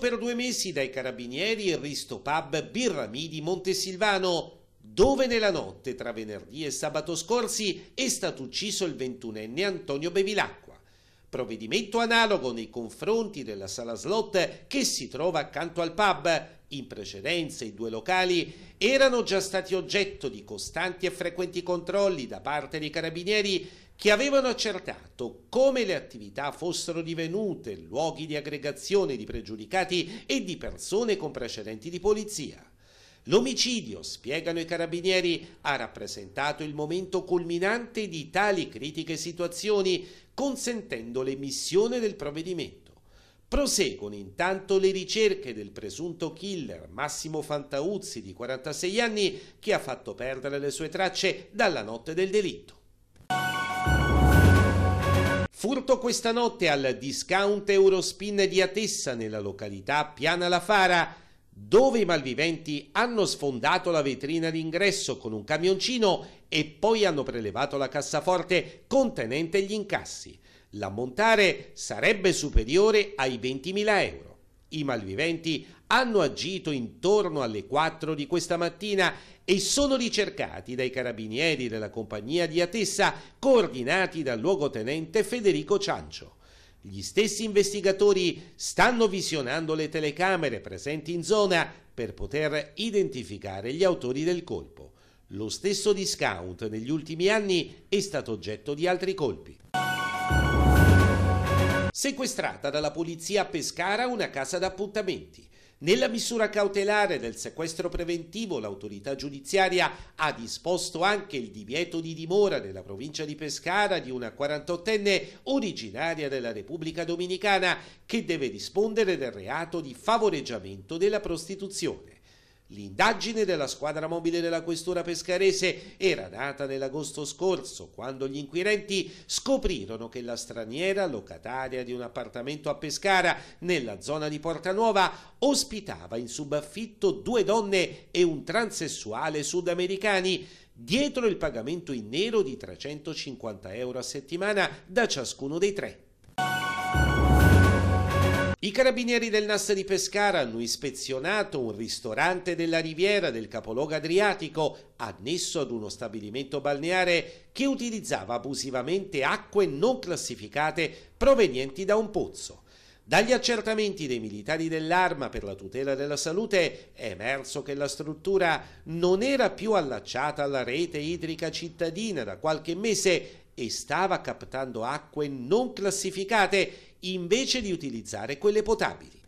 per due mesi dai carabinieri il Risto Pub Birrami di Montesilvano, dove nella notte tra venerdì e sabato scorsi è stato ucciso il ventunenne Antonio Bevilacqua provvedimento analogo nei confronti della sala slot che si trova accanto al pub. In precedenza i due locali erano già stati oggetto di costanti e frequenti controlli da parte dei carabinieri che avevano accertato come le attività fossero divenute luoghi di aggregazione di pregiudicati e di persone con precedenti di polizia. L'omicidio, spiegano i carabinieri, ha rappresentato il momento culminante di tali critiche situazioni, consentendo l'emissione del provvedimento. Proseguono intanto le ricerche del presunto killer Massimo Fantauzzi di 46 anni che ha fatto perdere le sue tracce dalla notte del delitto. Furto questa notte al discount Eurospin di Atessa nella località Piana La Fara dove i malviventi hanno sfondato la vetrina d'ingresso con un camioncino e poi hanno prelevato la cassaforte contenente gli incassi. L'ammontare sarebbe superiore ai 20.000 euro. I malviventi hanno agito intorno alle 4 di questa mattina e sono ricercati dai carabinieri della compagnia di Atessa coordinati dal luogotenente Federico Ciancio. Gli stessi investigatori stanno visionando le telecamere presenti in zona per poter identificare gli autori del colpo. Lo stesso discount negli ultimi anni è stato oggetto di altri colpi. Sequestrata dalla polizia a Pescara una casa d'appuntamenti. Nella misura cautelare del sequestro preventivo l'autorità giudiziaria ha disposto anche il divieto di dimora nella provincia di Pescara di una 48enne originaria della Repubblica Dominicana che deve rispondere del reato di favoreggiamento della prostituzione. L'indagine della squadra mobile della questura pescarese era data nell'agosto scorso, quando gli inquirenti scoprirono che la straniera locataria di un appartamento a Pescara, nella zona di Porta Nuova, ospitava in subaffitto due donne e un transessuale sudamericani dietro il pagamento in nero di 350 euro a settimana da ciascuno dei tre. I carabinieri del NAS di Pescara hanno ispezionato un ristorante della riviera del capoluogo adriatico annesso ad uno stabilimento balneare che utilizzava abusivamente acque non classificate provenienti da un pozzo. Dagli accertamenti dei militari dell'arma per la tutela della salute è emerso che la struttura non era più allacciata alla rete idrica cittadina da qualche mese e stava captando acque non classificate invece di utilizzare quelle potabili.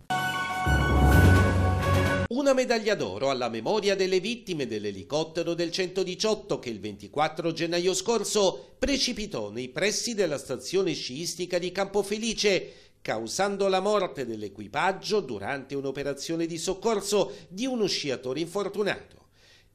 Una medaglia d'oro alla memoria delle vittime dell'elicottero del 118 che il 24 gennaio scorso precipitò nei pressi della stazione sciistica di Campofelice, causando la morte dell'equipaggio durante un'operazione di soccorso di uno sciatore infortunato.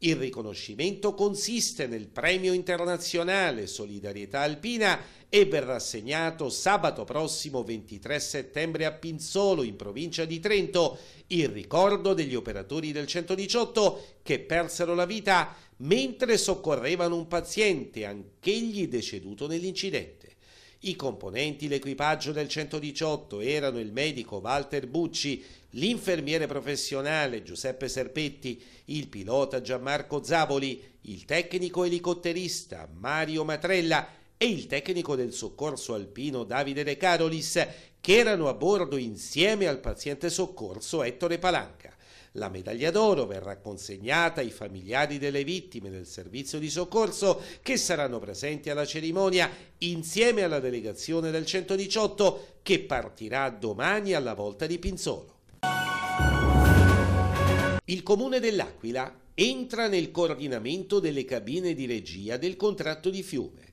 Il riconoscimento consiste nel premio internazionale Solidarietà Alpina e verrà assegnato sabato prossimo 23 settembre a Pinzolo in provincia di Trento in ricordo degli operatori del 118 che persero la vita mentre soccorrevano un paziente, anch'egli deceduto nell'incidente. I componenti l'equipaggio del 118 erano il medico Walter Bucci, l'infermiere professionale Giuseppe Serpetti, il pilota Gianmarco Zavoli, il tecnico elicotterista Mario Matrella e il tecnico del soccorso alpino Davide De Carolis, che erano a bordo insieme al paziente soccorso Ettore Palanca. La medaglia d'oro verrà consegnata ai familiari delle vittime del servizio di soccorso che saranno presenti alla cerimonia insieme alla delegazione del 118 che partirà domani alla volta di Pinzolo. Il comune dell'Aquila entra nel coordinamento delle cabine di regia del contratto di fiume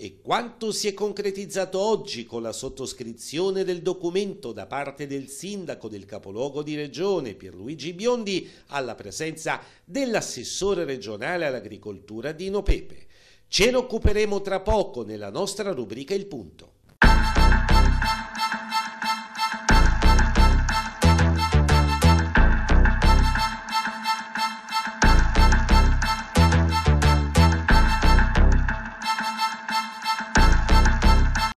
e quanto si è concretizzato oggi con la sottoscrizione del documento da parte del sindaco del capoluogo di regione Pierluigi Biondi alla presenza dell'assessore regionale all'agricoltura Dino Pepe. Ce ne occuperemo tra poco nella nostra rubrica Il Punto.